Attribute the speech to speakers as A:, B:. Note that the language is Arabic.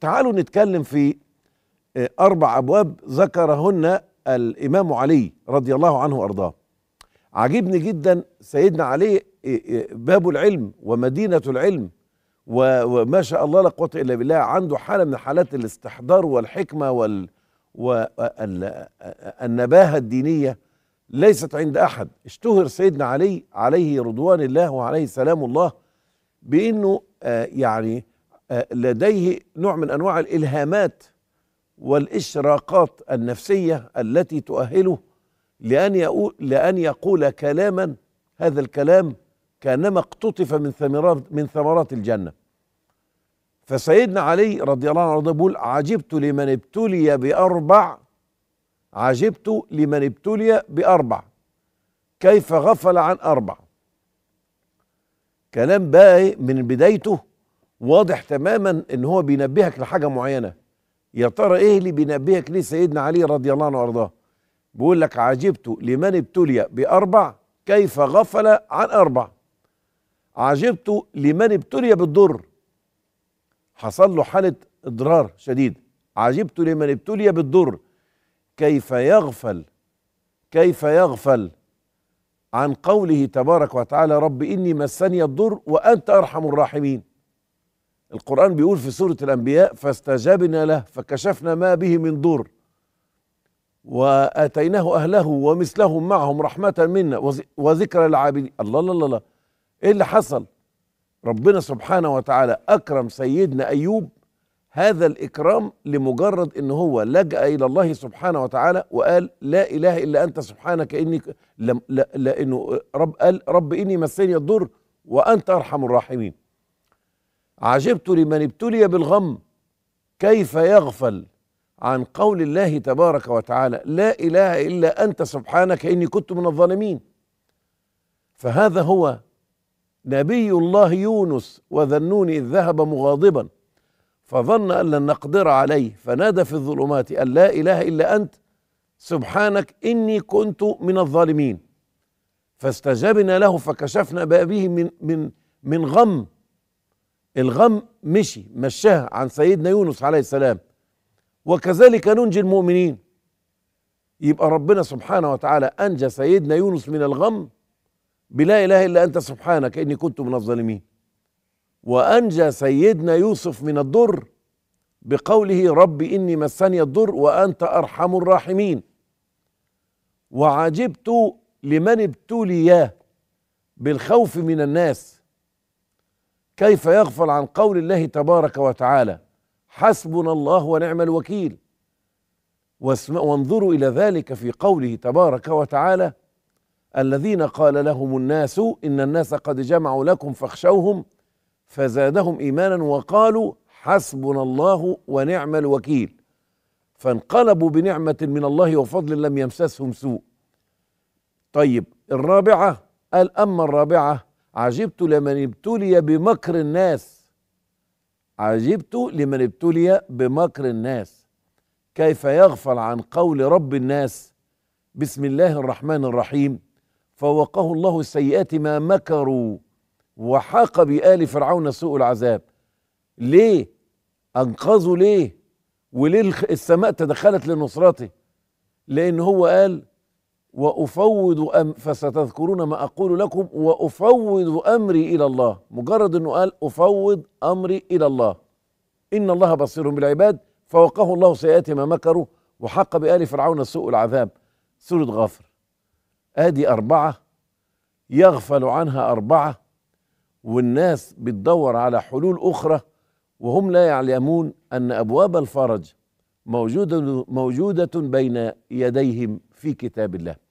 A: تعالوا نتكلم في آه، أربع أبواب ذكرهن الإمام علي رضي الله عنه وأرضاه عجبني جدا سيدنا علي آه، آه، باب العلم ومدينة العلم وما شاء الله لا قوة إلا بالله عنده حالة من حالات الاستحضار والحكمة وال والنباهة الدينية ليست عند أحد اشتهر سيدنا علي عليه رضوان الله وعليه سلام الله بأنه يعني آه، لديه نوع من انواع الالهامات والاشراقات النفسيه التي تؤهله لان يقول لان يقول كلاما هذا الكلام كانما اقتطف من ثمرات من ثمرات الجنه فسيدنا علي رضي الله عنه يقول عجبت لمن ابتلي باربع عجبت لمن ابتلي باربع كيف غفل عن اربع كلام بقى من بدايته واضح تماما ان هو بينبهك لحاجه معينه يا ترى ايه اللي بينبهك ليه سيدنا علي رضي الله عنه وارضاه بيقول لك عجبت لمن ابتلي باربع كيف غفل عن اربع عجبت لمن ابتلي بالضر حصل له حاله اضرار شديد عجبت لمن ابتلي بالضر كيف يغفل كيف يغفل عن قوله تبارك وتعالى رب اني مسني الضر وانت ارحم الراحمين القرآن بيقول في سورة الأنبياء فاستجبنا له فكشفنا ما به من ضر وآتيناه أهله ومثلهم معهم رحمة منا وذكرى العابدين الله الله الله إيه اللي حصل ربنا سبحانه وتعالى أكرم سيدنا أيوب هذا الإكرام لمجرد إن هو لجأ إلى الله سبحانه وتعالى وقال لا إله إلا أنت سبحانك إني لأنه رب قال رب إني مسني الضر وأنت أرحم الراحمين عجبت لمن ابتلي بالغم كيف يغفل عن قول الله تبارك وتعالى لا اله الا انت سبحانك اني كنت من الظالمين فهذا هو نبي الله يونس وذنوني اذ ذهب مغاضبا فظن ان لن نقدر عليه فنادى في الظلمات ان لا اله الا انت سبحانك اني كنت من الظالمين فاستجبنا له فكشفنا بابه من من من غم الغم مشي مشاها عن سيدنا يونس عليه السلام وكذلك ننجي المؤمنين يبقى ربنا سبحانه وتعالى أنجى سيدنا يونس من الغم بلا إله إلا أنت سبحانك إني كنت من الظالمين وأنجى سيدنا يوسف من الضر بقوله رب إني مسني الضر وأنت أرحم الراحمين وعجبت لمن ابتلي بالخوف من الناس كيف يغفل عن قول الله تبارك وتعالى حسبنا الله ونعم الوكيل وانظروا الى ذلك في قوله تبارك وتعالى الذين قال لهم الناس ان الناس قد جمعوا لكم فاخشوهم فزادهم ايمانا وقالوا حسبنا الله ونعم الوكيل فانقلبوا بنعمه من الله وفضل لم يمسسهم سوء طيب الرابعه قال اما الرابعه عجبت لمن ابتلي بمكر الناس عجبت لمن ابتلي بمكر الناس كيف يغفل عن قول رب الناس بسم الله الرحمن الرحيم فوقه الله سيئات ما مكروا وحاق بآل فرعون سوء العذاب ليه أنقذوا ليه وليه السماء تدخلت لنصرته لأن هو قال وافوض أم فستذكرون ما اقول لكم وافوض امري الى الله مجرد انه قال افوض امري الى الله ان الله بصير بالعباد فوقاه الله سيئات ما مكروا وحق بآل فرعون سوء العذاب سورة غافر ادي اربعة يغفل عنها اربعة والناس بتدور على حلول اخرى وهم لا يعلمون ان ابواب الفرج موجودة موجودة بين يديهم في كتاب الله